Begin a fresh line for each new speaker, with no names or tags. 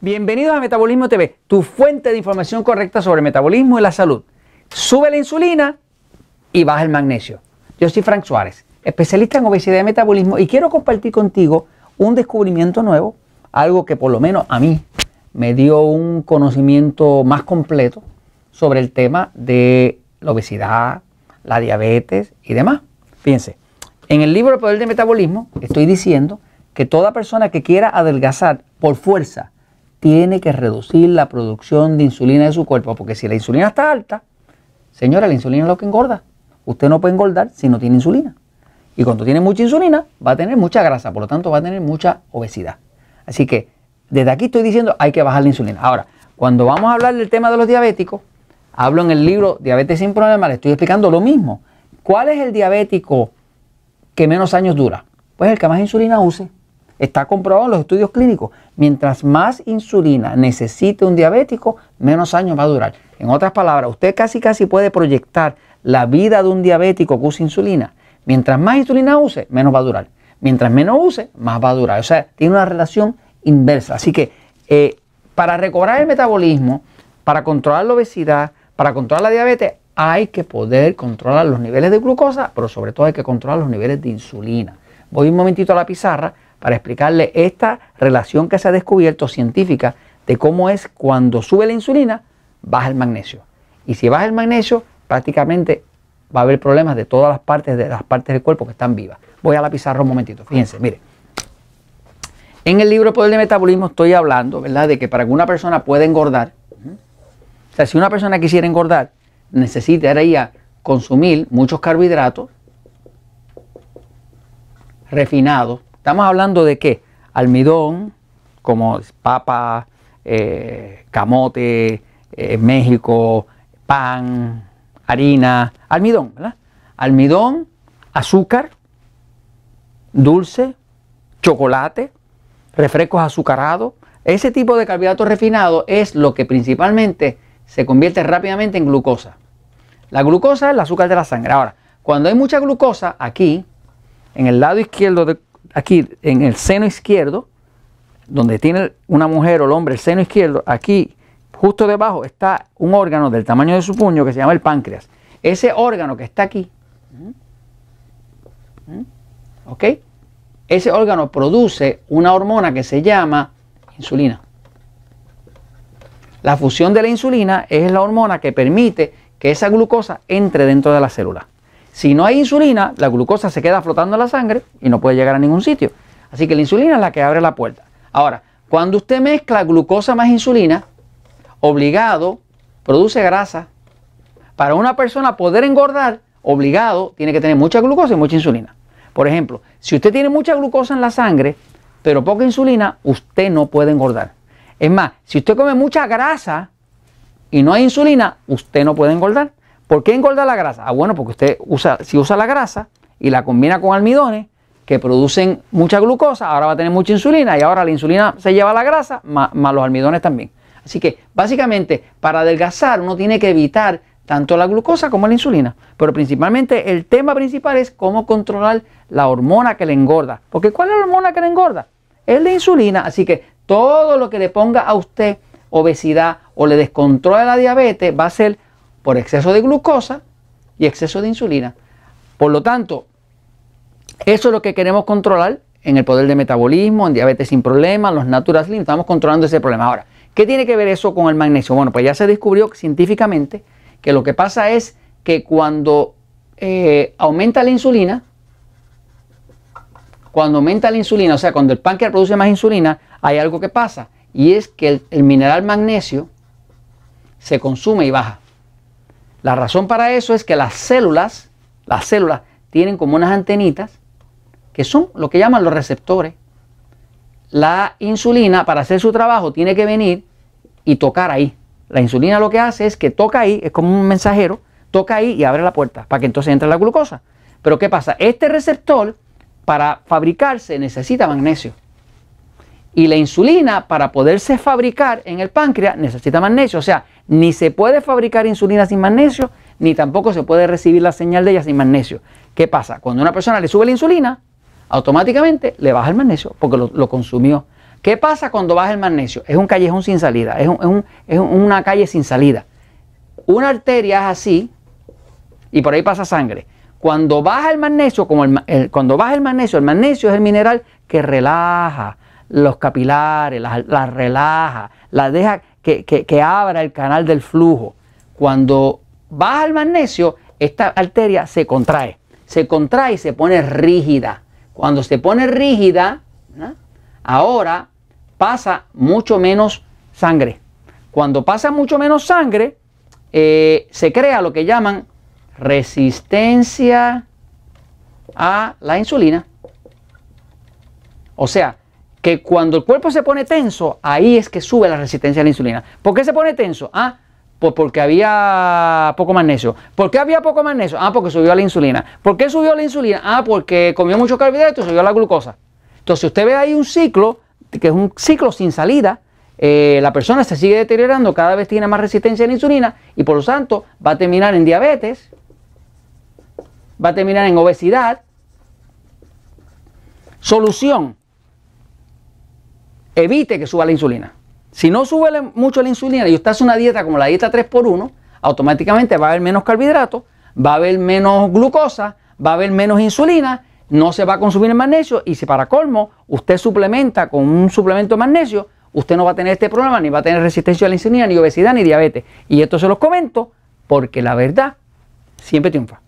Bienvenidos a Metabolismo TV, tu fuente de información correcta sobre metabolismo y la salud. Sube la insulina y baja el magnesio. Yo soy Frank Suárez, especialista en obesidad y metabolismo y quiero compartir contigo un descubrimiento nuevo, algo que por lo menos a mí me dio un conocimiento más completo sobre el tema de la obesidad, la diabetes y demás. Fíjense, en el libro El Poder de Metabolismo estoy diciendo que toda persona que quiera adelgazar por fuerza, tiene que reducir la producción de insulina de su cuerpo, porque si la insulina está alta, señora, la insulina es lo que engorda. Usted no puede engordar si no tiene insulina. Y cuando tiene mucha insulina, va a tener mucha grasa, por lo tanto va a tener mucha obesidad. Así que desde aquí estoy diciendo hay que bajar la insulina. Ahora, cuando vamos a hablar del tema de los diabéticos, hablo en el libro Diabetes sin problemas, le estoy explicando lo mismo. ¿Cuál es el diabético que menos años dura? Pues el que más insulina use. Está comprobado en los estudios clínicos. Mientras más insulina necesite un diabético, menos años va a durar. En otras palabras, usted casi casi puede proyectar la vida de un diabético que use insulina. Mientras más insulina use, menos va a durar. Mientras menos use, más va a durar. O sea, tiene una relación inversa. Así que eh, para recobrar el metabolismo, para controlar la obesidad, para controlar la diabetes, hay que poder controlar los niveles de glucosa, pero sobre todo hay que controlar los niveles de insulina. Voy un momentito a la pizarra para explicarle esta relación que se ha descubierto científica de cómo es cuando sube la insulina, baja el magnesio. Y si baja el magnesio, prácticamente va a haber problemas de todas las partes de las partes del cuerpo que están vivas. Voy a la pizarra un momentito. Fíjense, mire. En el libro Poder de Metabolismo estoy hablando, ¿verdad?, de que para que una persona pueda engordar, o sea, si una persona quisiera engordar, necesitaría consumir muchos carbohidratos refinados, Estamos hablando de qué? Almidón, como papa, eh, camote, eh, México, pan, harina, almidón, ¿verdad? Almidón, azúcar, dulce, chocolate, refrescos azucarados. Ese tipo de carbohidratos refinado es lo que principalmente se convierte rápidamente en glucosa. La glucosa es el azúcar de la sangre. Ahora, cuando hay mucha glucosa aquí, en el lado izquierdo de, aquí en el seno izquierdo, donde tiene una mujer o el hombre el seno izquierdo, aquí justo debajo está un órgano del tamaño de su puño que se llama el páncreas. Ese órgano que está aquí, ¿Mm? ¿ok? Ese órgano produce una hormona que se llama insulina. La fusión de la insulina es la hormona que permite que esa glucosa entre dentro de la célula. Si no hay insulina, la glucosa se queda flotando en la sangre y no puede llegar a ningún sitio. Así que la insulina es la que abre la puerta. Ahora, cuando usted mezcla glucosa más insulina, obligado, produce grasa. Para una persona poder engordar, obligado, tiene que tener mucha glucosa y mucha insulina. Por ejemplo, si usted tiene mucha glucosa en la sangre, pero poca insulina, usted no puede engordar. Es más, si usted come mucha grasa y no hay insulina, usted no puede engordar. ¿Por qué engorda la grasa? Ah, bueno, porque usted usa, si usa la grasa y la combina con almidones que producen mucha glucosa, ahora va a tener mucha insulina y ahora la insulina se lleva la grasa más, los almidones también. Así que básicamente para adelgazar uno tiene que evitar tanto la glucosa como la insulina. Pero principalmente el tema principal es cómo controlar la hormona que le engorda. Porque ¿cuál es la hormona que le engorda? Es la insulina. Así que todo lo que le ponga a usted obesidad o le descontrole la diabetes va a ser por exceso de glucosa y exceso de insulina. Por lo tanto, eso es lo que queremos controlar en el poder de metabolismo, en diabetes sin problema, en los natural estamos controlando ese problema. Ahora, ¿qué tiene que ver eso con el magnesio? Bueno, pues ya se descubrió científicamente que lo que pasa es que cuando eh, aumenta la insulina, cuando aumenta la insulina, o sea, cuando el páncreas produce más insulina, hay algo que pasa y es que el mineral magnesio se consume y baja. La razón para eso es que las células, las células tienen como unas antenitas que son lo que llaman los receptores. La insulina para hacer su trabajo tiene que venir y tocar ahí. La insulina lo que hace es que toca ahí, es como un mensajero, toca ahí y abre la puerta para que entonces entre la glucosa. Pero ¿qué pasa? Este receptor para fabricarse necesita magnesio. Y la insulina, para poderse fabricar en el páncreas, necesita magnesio. O sea, ni se puede fabricar insulina sin magnesio, ni tampoco se puede recibir la señal de ella sin magnesio. ¿Qué pasa? Cuando una persona le sube la insulina, automáticamente le baja el magnesio porque lo, consumió. ¿Qué pasa cuando baja el magnesio? Es un callejón sin salida, es, una calle sin salida. Una arteria es así y por ahí pasa sangre. Cuando baja el magnesio, como cuando baja el magnesio, el magnesio es el mineral que relaja, los capilares, las, relaja, las deja que, abra el canal del flujo. Cuando baja el magnesio, esta arteria se contrae, se contrae y se pone rígida. Cuando se pone rígida, ahora pasa mucho menos sangre. Cuando pasa mucho menos sangre, eh, se crea lo que llaman resistencia a la insulina. O sea, que cuando el cuerpo se pone tenso, ahí es que sube la resistencia a la insulina. ¿Por qué se pone tenso? Ah, pues porque había poco magnesio. ¿Por qué había poco magnesio? Ah, porque subió la insulina. ¿Por qué subió la insulina? Ah, porque comió mucho carbohidratos y subió la glucosa. Entonces, usted ve ahí un ciclo, que es un ciclo sin salida, eh, la persona se sigue deteriorando, cada vez tiene más resistencia a la insulina y por lo tanto va a terminar en diabetes, va a terminar en obesidad. Solución, evite que suba la insulina. Si no sube mucho la insulina y usted hace una dieta como la dieta 3x1, automáticamente va a haber menos carbohidratos, va a haber menos glucosa, va a haber menos insulina, no se va a consumir el magnesio y si para colmo usted suplementa con un suplemento de magnesio, usted no va a tener este problema, ni va a tener resistencia a la insulina, ni obesidad, ni diabetes. Y esto se los comento porque la verdad siempre triunfa.